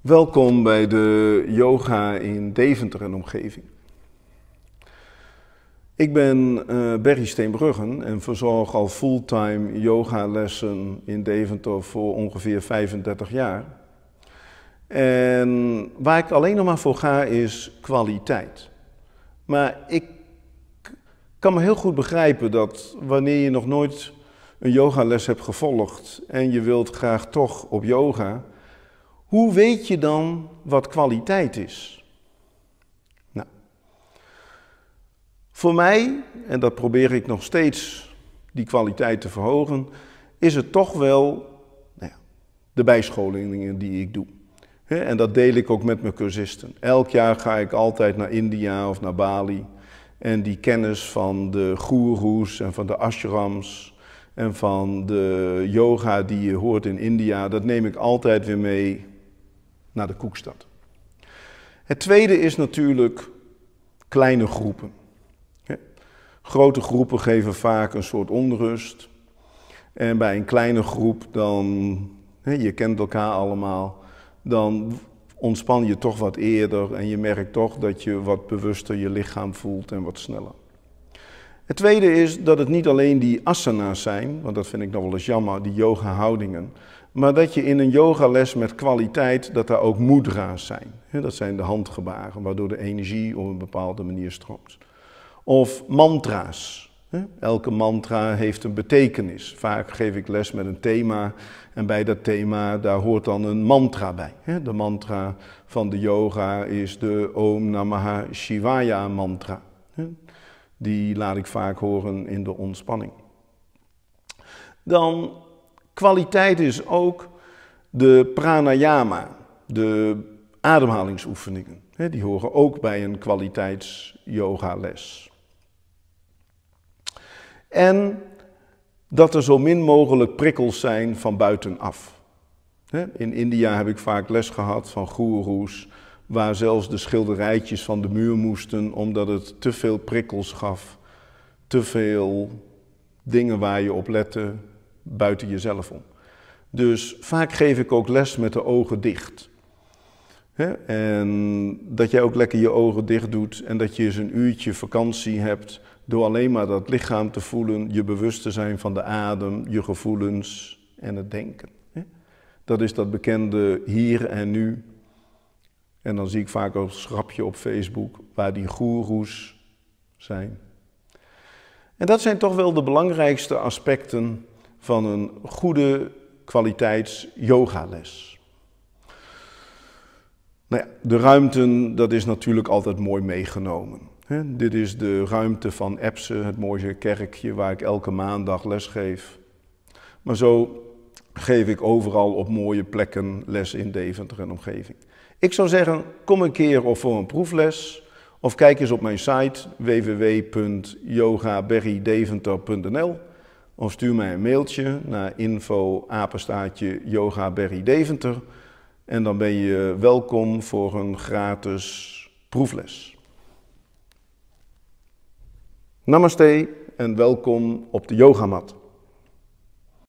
Welkom bij de yoga in Deventer en omgeving. Ik ben uh, Berry Steenbruggen en verzorg al fulltime yogalessen in Deventer voor ongeveer 35 jaar. En waar ik alleen nog maar voor ga is kwaliteit. Maar ik kan me heel goed begrijpen dat wanneer je nog nooit een yogales hebt gevolgd en je wilt graag toch op yoga, hoe weet je dan wat kwaliteit is? Nou, voor mij, en dat probeer ik nog steeds die kwaliteit te verhogen, is het toch wel nou ja, de bijscholingen die ik doe. En dat deel ik ook met mijn cursisten. Elk jaar ga ik altijd naar India of naar Bali. En die kennis van de goeroes en van de ashrams en van de yoga die je hoort in India, dat neem ik altijd weer mee naar de Koekstad. Het tweede is natuurlijk kleine groepen. Grote groepen geven vaak een soort onrust. En bij een kleine groep dan, je kent elkaar allemaal, dan ontspan je toch wat eerder en je merkt toch dat je wat bewuster je lichaam voelt en wat sneller. Het tweede is dat het niet alleen die asana's zijn, want dat vind ik nog wel eens jammer, die yoga houdingen, maar dat je in een yogales met kwaliteit, dat daar ook mudra's zijn. Dat zijn de handgebaren, waardoor de energie op een bepaalde manier stroomt. Of mantra's. Elke mantra heeft een betekenis. Vaak geef ik les met een thema en bij dat thema daar hoort dan een mantra bij. De mantra van de yoga is de Om Namaha Shivaya mantra. Die laat ik vaak horen in de ontspanning. Dan Kwaliteit is ook de pranayama, de ademhalingsoefeningen. Die horen ook bij een kwaliteits les En dat er zo min mogelijk prikkels zijn van buitenaf. In India heb ik vaak les gehad van goeroes, waar zelfs de schilderijtjes van de muur moesten, omdat het te veel prikkels gaf, te veel dingen waar je op lette, buiten jezelf om. Dus vaak geef ik ook les met de ogen dicht. En dat jij ook lekker je ogen dicht doet en dat je eens een uurtje vakantie hebt door alleen maar dat lichaam te voelen, je bewust te zijn van de adem, je gevoelens en het denken. Dat is dat bekende hier en nu. En dan zie ik vaak een schrapje op Facebook waar die goeroes zijn. En dat zijn toch wel de belangrijkste aspecten van een goede kwaliteits yogales. Nou ja, de ruimte, dat is natuurlijk altijd mooi meegenomen. dit is de ruimte van Epsen, het mooie kerkje waar ik elke maandag les geef. Maar zo geef ik overal op mooie plekken les in Deventer en omgeving. Ik zou zeggen, kom een keer of voor een proefles. Of kijk eens op mijn site www.yogaberrydeventer.nl of stuur mij een mailtje naar info Deventer. En dan ben je welkom voor een gratis proefles. Namaste en welkom op de yogamat.